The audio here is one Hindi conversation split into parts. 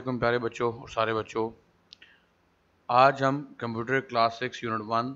असलम प्यारे बच्चों और सारे बच्चों आज हम computer class six unit one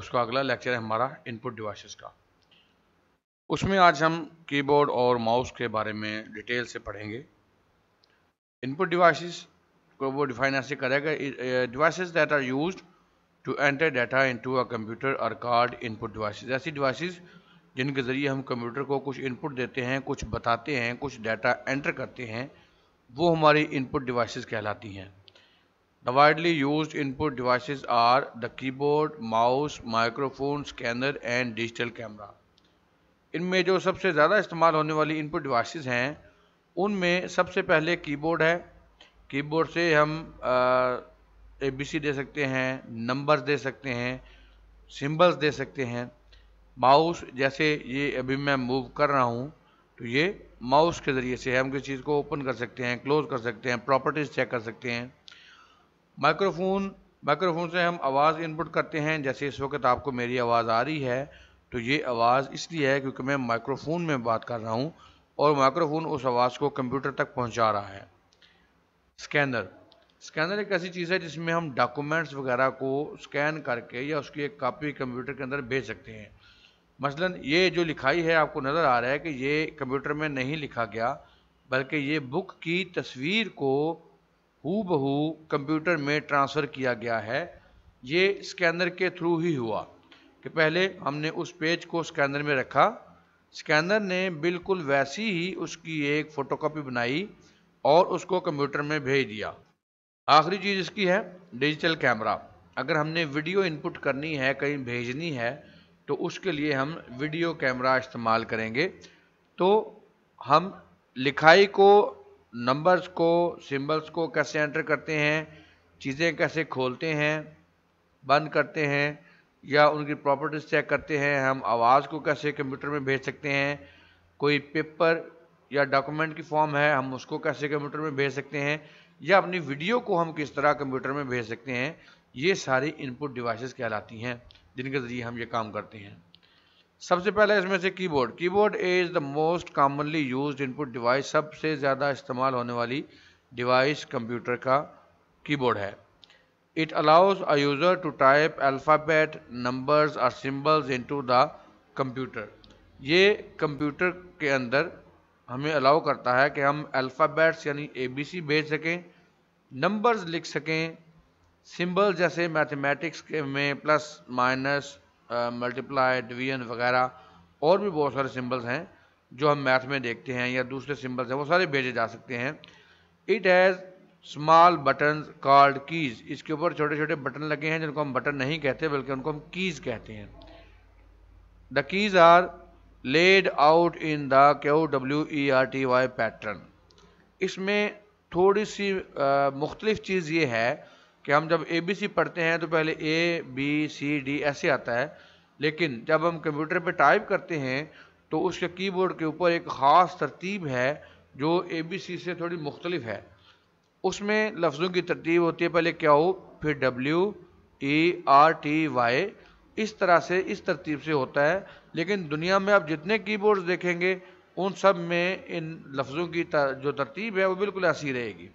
उसका अगला लेक्चर है हमारा इनपुट डिवाइसेस का उसमें आज हम कीबोर्ड और माउस के बारे में डिटेल से पढ़ेंगे इनपुट डिवाइसेस को वो डिफाइन ऐसे करेगा devices that are used to enter data into a computer और कार्ड इनपुट डिवाइसेस ऐसी डिवाइसेस जिनके ज़रिए हम कंप्यूटर को कुछ इनपुट देते हैं कुछ बताते हैं कुछ डाटा एंटर करते हैं वो हमारी इनपुट डिवाइसेस कहलाती हैं the widely used input devices are the keyboard mouse microphone scanner and digital camera इनमें जो सबसे ज़्यादा इस्तेमाल होने वाली इनपुट डिवाइसेस हैं उनमें सबसे पहले कीबोर्ड है कीबोर्ड से हम ए बी सी दे सकते हैं नंबर्स दे सकते हैं सिंबल्स दे सकते हैं माउस जैसे ये अभी मैं मूव कर रहा हूँ तो ये माउस के ज़रिए से हम किसी चीज़ को ओपन कर सकते हैं क्लोज कर सकते हैं प्रॉपर्टीज़ चेक कर सकते हैं माइक्रोफोन माइक्रोफोन से हम आवाज़ इनपुट करते हैं जैसे इस वक्त आपको मेरी आवाज़ आ रही है तो ये आवाज़ इसलिए है क्योंकि मैं माइक्रोफोन में बात कर रहा हूँ और माइक्रोफोन उस आवाज़ को कंप्यूटर तक पहुँचा रहा है स्कैनर स्कैनर एक ऐसी चीज़ है जिसमें हम डॉक्यूमेंट्स वगैरह को स्कैन करके या उसकी एक कापी कंप्यूटर के अंदर भेज सकते हैं मसलन ये जो लिखाई है आपको नज़र आ रहा है कि ये कंप्यूटर में नहीं लिखा गया बल्कि ये बुक की तस्वीर को हु बहू कंप्यूटर में ट्रांसफ़र किया गया है ये स्कैनर के थ्रू ही हुआ कि पहले हमने उस पेज को स्कैनर में रखा स्कैनर ने बिल्कुल वैसी ही उसकी एक फ़ोटोकॉपी बनाई और उसको कंप्यूटर में भेज दिया आखिरी चीज़ इसकी है डिजिटल कैमरा अगर हमने वीडियो इनपुट करनी है कहीं भेजनी है तो उसके लिए हम वीडियो कैमरा इस्तेमाल करेंगे तो हम लिखाई को नंबर्स को सिंबल्स को कैसे एंटर करते हैं चीज़ें कैसे खोलते हैं बंद करते हैं या उनकी प्रॉपर्टीज चेक करते हैं हम आवाज़ को कैसे कंप्यूटर में भेज सकते हैं कोई पेपर या डॉक्यूमेंट की फॉर्म है हम उसको कैसे कंप्यूटर में भेज सकते हैं या अपनी वीडियो को हम किस तरह कंप्यूटर में भेज सकते हैं ये सारी इनपुट डिवाइसेस कहलाती हैं जिनके ज़रिए हम ये काम करते हैं सबसे पहले इसमें से keyboard keyboard is the most commonly used input device सबसे ज़्यादा इस्तेमाल होने वाली डिवाइस कंप्यूटर का कीबोर्ड है it allows a user to type alphabet numbers और सिंबल्स इनटू द कंप्यूटर ये कंप्यूटर के अंदर हमें अलाउ करता है कि हम अल्फ़ाबेट्स यानी ए बी सी भेज सकें नंबर्स लिख सकें सिंबल जैसे मैथमेटिक्स के में प्लस माइनस मल्टीप्लाई डिवीजन वगैरह और भी बहुत सारे सिंबल्स हैं जो हम मैथ में देखते हैं या दूसरे सिंबल्स हैं वो सारे भेजे जा सकते हैं it has small button called keys इसके ऊपर छोटे छोटे बटन लगे हैं जिनको हम बटन नहीं कहते बल्कि उनको हम कीज़ कहते हैं the keys are laid out in the Q W E R T Y pattern इसमें थोड़ी सी मुख्तलिफ चीज़ ये है कि हम जब ए बी सी पढ़ते हैं तो पहले ए बी सी डी ऐसे आता है लेकिन जब हम कंप्यूटर पर टाइप करते हैं तो उसके कीबोर्ड के ऊपर एक ख़ास तरतीब है जो ए बी सी से थोड़ी मुख्तलिफ है उसमें लफ्ज़ों की तरतीब होती है पहले क्या हो फिर W E R T Y इस तरह से इस तरतीब से होता है लेकिन दुनिया में आप जितने कीबोर्ड्स देखेंगे उन सब में इन लफ्ज़ों की जो तरतीब है वो बिल्कुल ऐसी रहेगी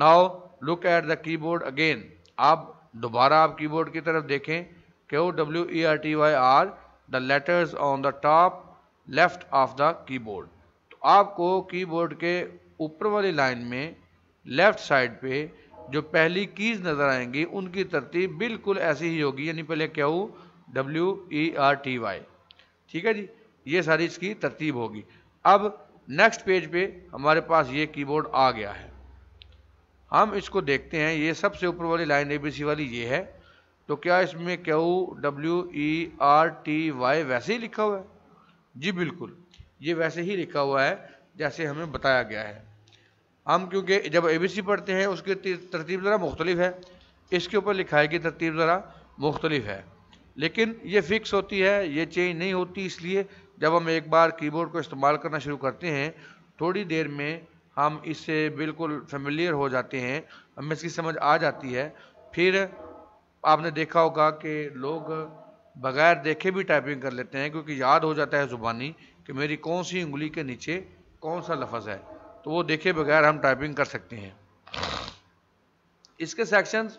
now look at the keyboard again आप दोबारा आप कीबोर्ड की तरफ देखें Q W E R T Y are the letters on the top left of the keyboard तो आपको कीबोर्ड के ऊपर वाली लाइन में लेफ़्ट साइड पे जो पहली कीज़ नज़र आएंगी उनकी तरतीब बिल्कुल ऐसी ही होगी यानी पहले Q W E R T Y ठीक है जी ये सारी इसकी तरतीब होगी अब नेक्स्ट पेज पे हमारे पास ये कीबोर्ड आ गया है हम इसको देखते हैं ये सबसे ऊपर वाली लाइन ए बी सी वाली ये है तो क्या इसमें Q W E R T Y वैसे ही लिखा हुआ है जी बिल्कुल ये वैसे ही लिखा हुआ है जैसे हमें बताया गया है हम क्योंकि जब ए बी सी पढ़ते हैं उसकी तरतीब ज़रा मुख्तलिफ है इसके ऊपर लिखाई की तरतीब ज़रा मुख्तलिफ है लेकिन ये फ़िक्स होती है ये चेंज नहीं होती इसलिए जब हम एक बार कीबोर्ड को इस्तेमाल करना शुरू करते हैं थोड़ी देर में हम इससे बिल्कुल फेमिलियर हो जाते हैं हमें इसकी समझ आ जाती है फिर आपने देखा होगा कि लोग बगैर देखे भी टाइपिंग कर लेते हैं क्योंकि याद हो जाता है ज़ुबानी कि मेरी कौन सी उंगली के नीचे कौन सा लफज है तो वो देखे बगैर हम टाइपिंग कर सकते हैं इसके सेक्शंस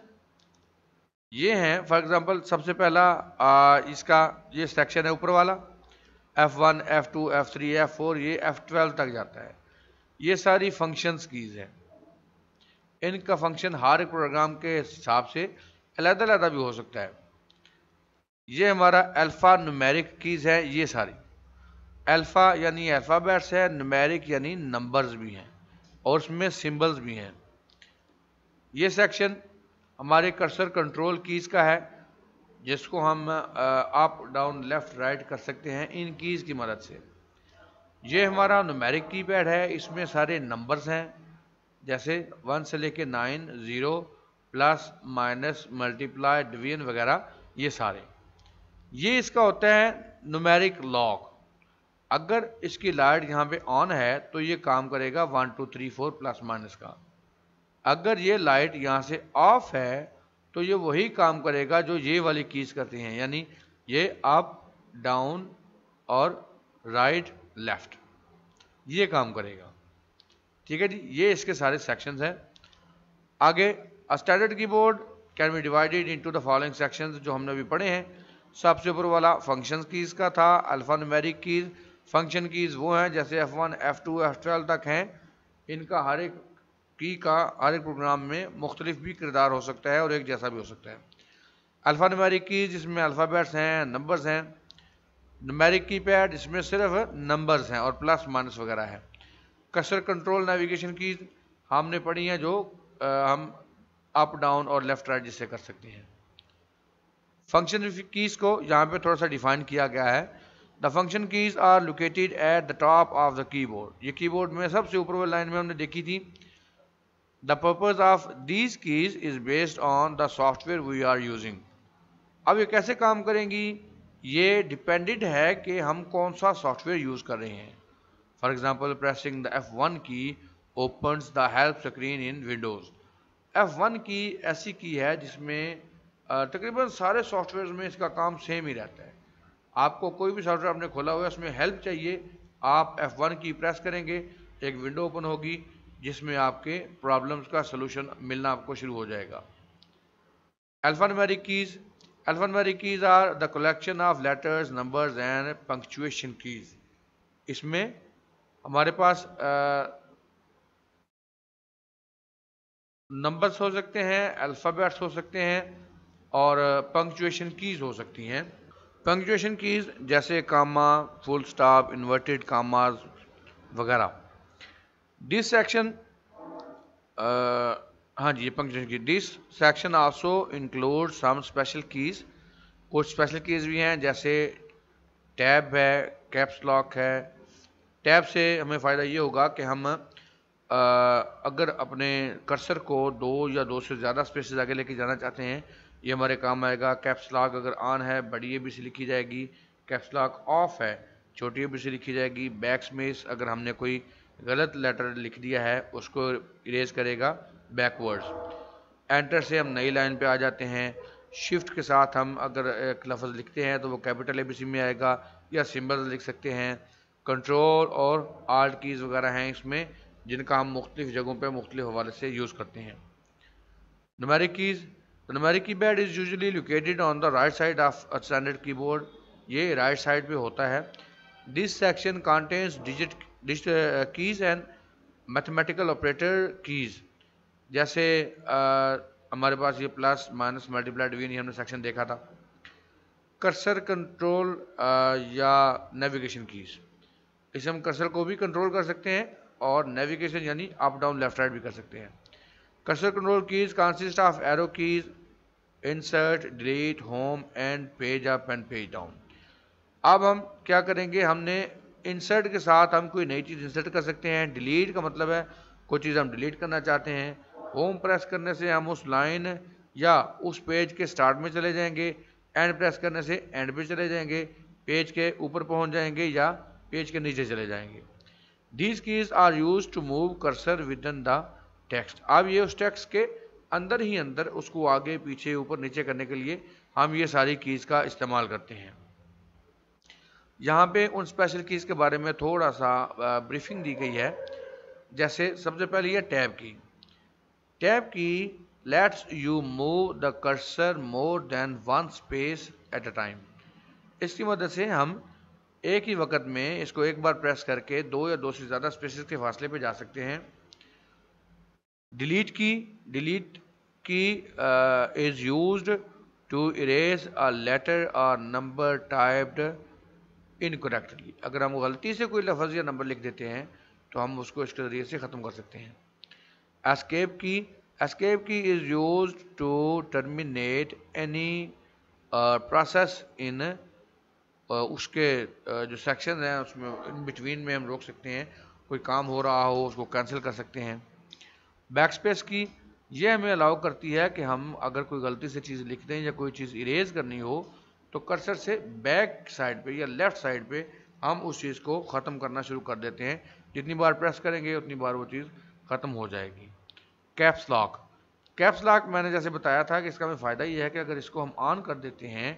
ये हैं फॉर एग्जांपल सबसे पहला आ, इसका ये सेक्शन है ऊपर वाला F1, F2, F3, F4 ये F12 तक जाता है ये सारी फंक्शंस कीज हैं इनका फंक्शन हर एक प्रोग्राम के हिसाब से अलग-अलग भी हो सकता है ये हमारा अल्फ़ा नुमेरिक कीज़ है ये सारी अल्फ़ा यानी अल्फ़ाबेट्स है नुमेरिक यानी नंबर्स भी हैं और उसमें सिंबल्स भी हैं ये सेक्शन हमारे कर्सर कंट्रोल कीज़ का है जिसको हम अप डाउन लेफ़्ट राइट कर सकते हैं इन कीज़ की मदद से ये हमारा नुमेरिक कीपैड है इसमें सारे नंबर्स हैं जैसे वन से लेके nine zero plus minus multiply division वगैरह ये सारे ये इसका होता है नुमेरिक लॉक अगर इसकी लाइट यहाँ पे ऑन है तो ये काम करेगा one two three four plus minus का अगर ये लाइट यहाँ से ऑफ है तो ये वही काम करेगा जो ये वाली कीज़ करती हैं यानी ये अप डाउन और राइट लेफ्ट ये काम करेगा ठीक है जी ये इसके सारे सेक्शंस हैं आगे standard keyboard can be divided into the following sections जो हमने अभी पढ़े हैं सबसे ऊपर वाला फंक्शन कीज़ का था alphanumeric keys function keys वो हैं जैसे F one F two F twelve तक हैं इनका हर एक की का हर एक प्रोग्राम में मुख्तलिफ भी किरदार हो सकता है और एक जैसा भी हो सकता है अल्फ़ा नुमेरिक कीज़ जिसमें अल्फ़ाबेट्स हैं नंबर्स हैं नमेरिक की पैड इसमें सिर्फ नंबर्स हैं और प्लस माइनस वगैरह है कसर कंट्रोल नेविगेशन की हमने पढ़ी है जो आ, हम अप डाउन और लेफ्ट राइट जिससे कर सकते हैं फंक्शन कीज़ को यहाँ पे थोड़ा सा डिफाइन किया गया है the function keys are located at the top of the keyboard ये कीबोर्ड में सबसे ऊपर वाली लाइन में हमने देखी थी the purpose of these keys is based on the software we are using अब ये कैसे काम करेंगी ये डिपेंडेड है कि हम कौन सा सॉफ्टवेयर यूज़ कर रहे हैं for example pressing the F one key opens the help screen in Windows F one key ऐसी की है जिसमें तकरीबन सारे सॉफ्टवेयर में इसका काम सेम ही रहता है आपको कोई भी सॉफ्टवेयर आपने खोला हुआ है उसमें हेल्प चाहिए आप एफ वन की प्रेस करेंगे एक विंडो ओपन होगी जिसमें आपके प्रॉब्लम्स का सलूशन मिलना आपको शुरू हो जाएगा alphanumeric keys alphanumeric keys are the collection of letters numbers and punctuation keys इसमें हमारे पास नंबर्स हो सकते हैं अल्फ़ाबेट्स हो सकते हैं और पंक्चुएशन कीज़ हो सकती हैं पंक्चुएशन कीज़ जैसे comma full stop inverted commas वगैरह डिस सेक्शन हाँ जी punctuation key this section also include some special keys कुछ स्पेशल कीज़ भी हैं जैसे टैब है कैप्स लॉक है टैब से हमें फ़ायदा ये होगा कि हम आ, अगर अपने कर्सर को दो या दो से ज़्यादा स्पेसेस आगे लेके जाना चाहते हैं ये हमारे काम आएगा कैप्स लॉक अगर ऑन है बड़ी ए बी से लिखी जाएगी कैप्स लॉक ऑफ है छोटी ए बी से लिखी जाएगी बैक्स में अगर हमने कोई गलत लेटर लिख दिया है उसको इरेज करेगा बैकवर्ड्स एंटर से हम नई लाइन पे आ जाते हैं शिफ्ट के साथ हम अगर एक लफ्ज़ लिखते हैं तो वो कैपिटल ए में आएगा या सिम्बल लिख सकते हैं कंट्रोल और आर्ट कीज़ वगैरह हैं इसमें जिनका हम मुख्तफ जगहों पर मुख्तलिफ हवाले से यूज़ करते हैं नमारिक keys numeric keypad is usually located on the right side of standard keyboard ये राइट साइड पर होता है this section contains digit keys and mathematical operator keys जैसे आ, हमारे पास ये प्लस माइनस मल्टीप्लाई डिवीजन हमने सेक्शन देखा था कर्सर कंट्रोल आ, या नेविगेशन कीज इसे हम कर्सर को भी कंट्रोल कर सकते हैं और नेविगेशन यानी अप डाउन लेफ्ट राइट भी कर सकते हैं cursor control keys consist of arrow keys insert delete home end page up and page down अब हम क्या करेंगे हमने इंसर्ट के साथ हम कोई नई चीज़ इंसर्ट कर सकते हैं डिलीट का मतलब है कोई चीज़ हम डिलीट करना चाहते हैं होम प्रेस करने से हम उस लाइन या उस पेज के स्टार्ट में चले जाएंगे एंड प्रेस करने से एंड पे चले जाएंगे पेज के ऊपर पहुंच जाएंगे या पेज के नीचे चले जाएंगे these keys are used to move cursor within the text अब ये उस टेक्स्ट के अंदर ही अंदर उसको आगे पीछे ऊपर नीचे करने के लिए हम ये सारी कीज़ का इस्तेमाल करते हैं यहाँ पे उन स्पेशल कीज़ के बारे में थोड़ा सा ब्रीफिंग दी गई है जैसे सबसे पहले ये tab key tab key lets you move the cursor more than one space at a time इसकी मदद से हम एक ही वक्त में इसको एक बार प्रेस करके दो या दो से ज़्यादा स्पेसेस के फासले पे जा सकते हैं delete key delete key is used to erase a letter or number typed incorrectly अगर हम गलती से कोई लफज या नंबर लिख देते हैं तो हम उसको इसके ज़रिए से ख़त्म कर सकते हैं escape key escape key is used to terminate any process in उसके uh, जो सेक्शन हैं उसमें इन बिटवीन में हम रोक सकते हैं कोई काम हो रहा हो उसको कैंसिल कर सकते हैं बैक स्पेस की ये हमें अलाउ करती है कि हम अगर कोई गलती से चीज़ लिख दें या कोई चीज़ इरेज करनी हो तो कर्सर से बैक साइड पे या लेफ़्ट साइड पे हम उस चीज़ को ख़त्म करना शुरू कर देते हैं जितनी बार प्रेस करेंगे उतनी बार वो चीज़ ख़त्म हो जाएगी कैप्स लॉक कैप्स लॉक मैंने जैसे बताया था कि इसका भी फ़ायदा ये है कि अगर इसको हम ऑन कर देते हैं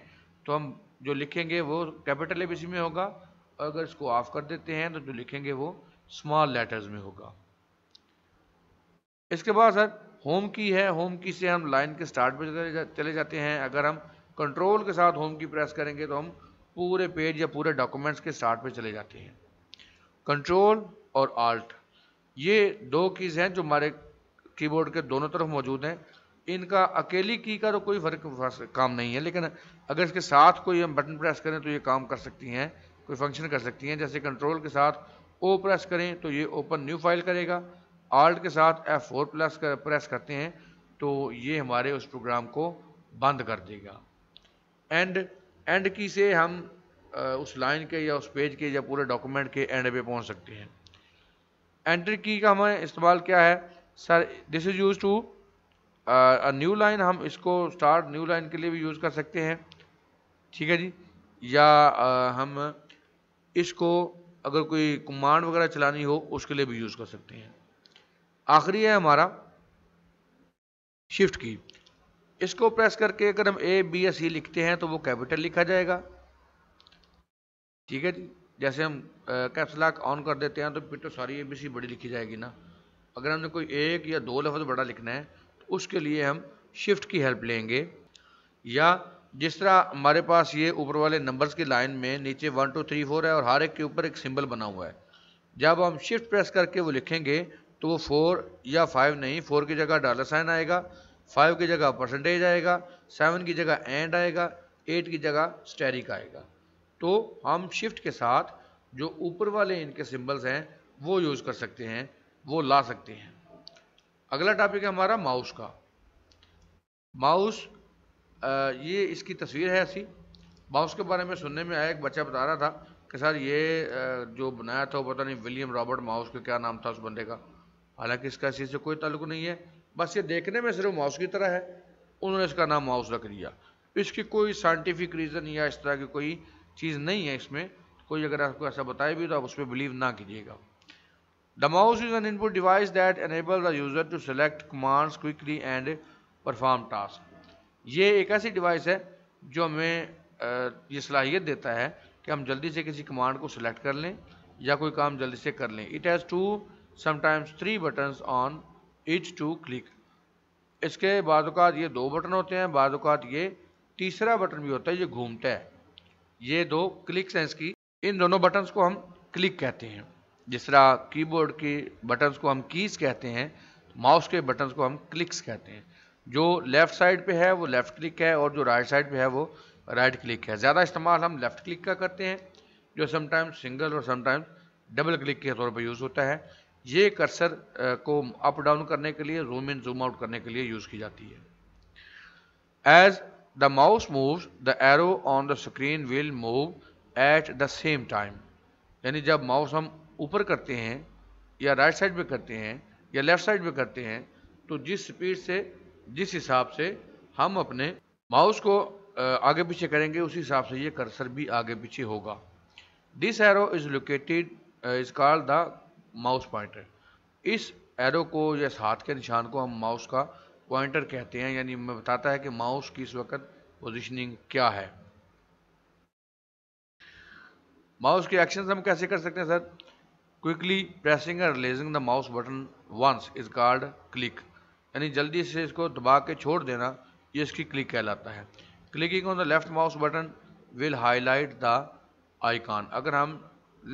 तो हम जो लिखेंगे वो कैपिटल ए में होगा और अगर इसको ऑफ कर देते हैं तो जो लिखेंगे वो स्मॉल लेटर्स में होगा इसके बाद सर होम की है होम की से हम लाइन के स्टार्ट पे चले जाते हैं अगर हम कंट्रोल के साथ होम की प्रेस करेंगे तो हम पूरे पेज या पूरे डॉक्यूमेंट्स के स्टार्ट पे चले जाते हैं कंट्रोल और आल्ट ये दो कीज़ हैं जो हमारे कीबोर्ड के दोनों तरफ मौजूद हैं इनका अकेली की का तो कोई फर्क काम नहीं है लेकिन अगर इसके साथ कोई हम बटन प्रेस करें तो ये काम कर सकती हैं कोई फंक्शन कर सकती हैं जैसे कंट्रोल के साथ ओ प्रेस करें तो ये ओपन न्यू फाइल करेगा आल्ट के साथ एफ फोर प्लस कर, प्रेस करते हैं तो ये हमारे उस प्रोग्राम को बंद कर देगा एंड एंड की से हम उस लाइन के या उस पेज के या पूरे डॉक्यूमेंट के एंड पे पहुंच सकते हैं एंटर की का हमें इस्तेमाल क्या है sir this is used to new line हम इसको स्टार्ट न्यू लाइन के लिए भी यूज़ कर सकते हैं ठीक है जी या uh, हम इसको अगर कोई कमांड वगैरह चलानी हो उसके लिए भी यूज़ कर सकते हैं आखिरी है हमारा शिफ्ट की इसको प्रेस करके अगर हम ए बी या सी लिखते हैं तो वो कैपिटल लिखा जाएगा ठीक है जी जैसे हम कैप्सलाक uh, ऑन कर देते हैं तो फिर तो सारी ए बी सी बड़ी लिखी जाएगी ना अगर हमने कोई एक या दो लफ्ज़ बड़ा लिखना है तो उसके लिए हम शिफ्ट की हेल्प लेंगे या जिस तरह हमारे पास ये ऊपर वाले नंबर्स की लाइन में नीचे वन टू थ्री फोर है और हर एक के ऊपर एक सिंबल बना हुआ है जब हम शिफ्ट प्रेस करके वो लिखेंगे तो वो फोर या फाइव नहीं फोर की जगह डॉलर साइन आएगा फाइव की जगह परसेंटेज आएगा सेवन की जगह एंड आएगा एट की जगह स्टेरिक आएगा तो हम शिफ्ट के साथ जो ऊपर वाले इनके सिंबल्स हैं वो यूज़ कर सकते हैं वो ला सकते हैं अगला टॉपिक है हमारा माउस का माउस ये इसकी तस्वीर है ऐसी माउस के बारे में सुनने में आया एक बच्चा बता रहा था कि सर ये जो बनाया था वो पता नहीं विलियम रॉबर्ट माउस का क्या नाम था उस बंदे का हालांकि इसका इसी से कोई ताल्लुक नहीं है बस ये देखने में सिर्फ माउस की तरह है उन्होंने इसका नाम माउस रख दिया इसकी कोई साइंटिफिक रीज़न या इस तरह की कोई चीज़ नहीं है इसमें कोई अगर आपको ऐसा बताए भी तो आप उस पर बिलीव ना कीजिएगा The mouse is an input device that enables the user to select commands quickly and perform tasks. ये एक ऐसी डिवाइस है जो हमें ये सलाहियत देता है कि हम जल्दी से किसी कमांड को सिलेक्ट कर लें या कोई काम जल्दी से कर लें it has two sometimes three buttons on each to click इसके बाद ये दो बटन होते हैं बाद ये तीसरा बटन भी होता है ये घूमता है ये दो क्लिक्स हैं इसकी इन दोनों बटन्स को हम क्लिक कहते हैं जिस तरह कीबोर्ड के बटन्स को हम कीज़ कहते हैं माउस के बटन्स को हम क्लिक्स कहते हैं जो लेफ़्ट साइड पे है वो लेफ़्ट क्लिक है और जो राइट साइड पे है वो राइट क्लिक है ज़्यादा इस्तेमाल हम लेफ़्ट क्लिक का करते हैं जो समटाइम्स सिंगल और समटाइम्स डबल क्लिक के तौर पर यूज़ होता है ये कर्सर को अप डाउन करने के लिए जूम इन जूम आउट करने के लिए यूज़ की जाती है as the mouse move the arrow on the screen will move at the same time यानी जब माउस हम ऊपर करते हैं या राइट साइड पे करते हैं या लेफ्ट साइड पे करते हैं तो जिस स्पीड से जिस हिसाब से हम अपने माउस को आगे पीछे करेंगे उसी हिसाब से ये कर्सर भी आगे पीछे होगा this arrow is located is call the mouse pointer इस एरो को या इस हाथ के निशान को हम माउस का पॉइंटर कहते हैं यानी मैं बताता है कि माउस की इस वक्त पोजिशनिंग क्या है माउस के एक्शन हम कैसे कर सकते हैं sir quickly pressing and releasing the mouse button once is called click यानी जल्दी से इसको दबा के छोड़ देना ये इसकी क्लिक कहलाता है clicking on the left mouse button will highlight the icon अगर हम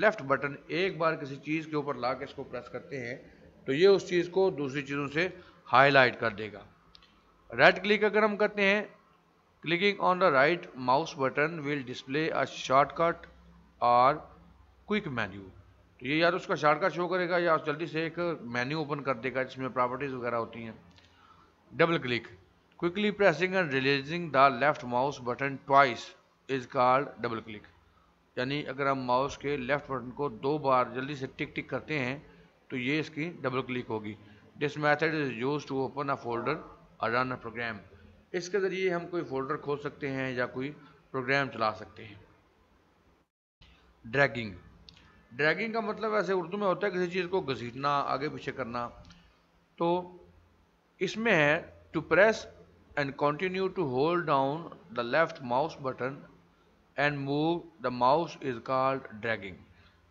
लेफ्ट बटन एक बार किसी चीज़ के ऊपर ला के इसको प्रेस करते हैं तो ये उस चीज़ को दूसरी चीज़ों से हाईलाइट कर देगा राइट क्लिक अगर हम करते हैं clicking on the right mouse button will display a shortcut or quick menu तो ये या तो उसका का शो करेगा या जल्दी से एक मेन्यू ओपन कर देगा जिसमें प्रॉपर्टीज़ वगैरह होती हैं double click quickly pressing and releasing the left mouse button twice is called double click यानी अगर हम माउस के लेफ्ट बटन को दो बार जल्दी से टिक टिक करते हैं तो ये इसकी डबल क्लिक होगी this method is used to open a folder or run a program इसके ज़रिए हम कोई फोल्डर खोल सकते हैं या कोई प्रोग्राम चला सकते हैं ड्रैगिंग ड्रैगिंग का मतलब ऐसे उर्दू में होता है किसी चीज़ को घसीटना आगे पीछे करना तो इसमें है to press and continue to hold down the left mouse button and move the mouse is called dragging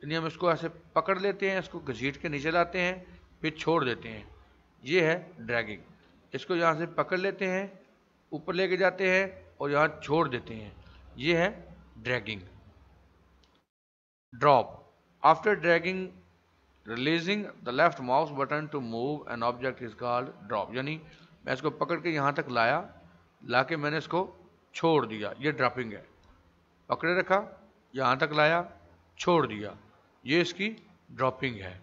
यानी हम इसको ऐसे पकड़ लेते हैं इसको घसीट के नीचे लाते हैं फिर छोड़ देते हैं ये है ड्रैगिंग इसको यहाँ से पकड़ लेते हैं ऊपर लेके जाते हैं और यहाँ छोड़ देते हैं ये है dragging drop After dragging, releasing the left mouse button to move an object is called drop. यानी मैं इसको पकड़ के यहाँ तक लाया ला के मैंने इसको छोड़ दिया ये ड्रॉपिंग है पकड़े रखा यहाँ तक लाया छोड़ दिया ये इसकी ड्रॉपिंग है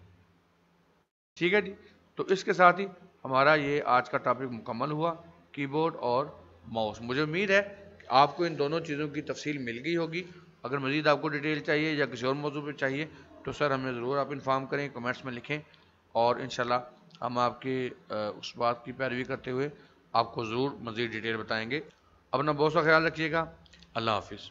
ठीक है जी तो इसके साथ ही हमारा ये आज का टॉपिक मुकम्मल हुआ कीबोर्ड और माउस मुझे उम्मीद है कि आपको इन दोनों चीज़ों की तफसील मिल गई होगी अगर मज़ीद आपको डिटेल चाहिए या किसी और मौजू पर चाहिए तो सर हमें ज़रूर आप इन्फॉर्म करें कमेंट्स में लिखें और इन हम आपके उस बात की पैरवी करते हुए आपको ज़रूर मज़ीद डिटेल बताएँगे अपना बहुत सा ख्याल रखिएगा अल्लाह हाफिज़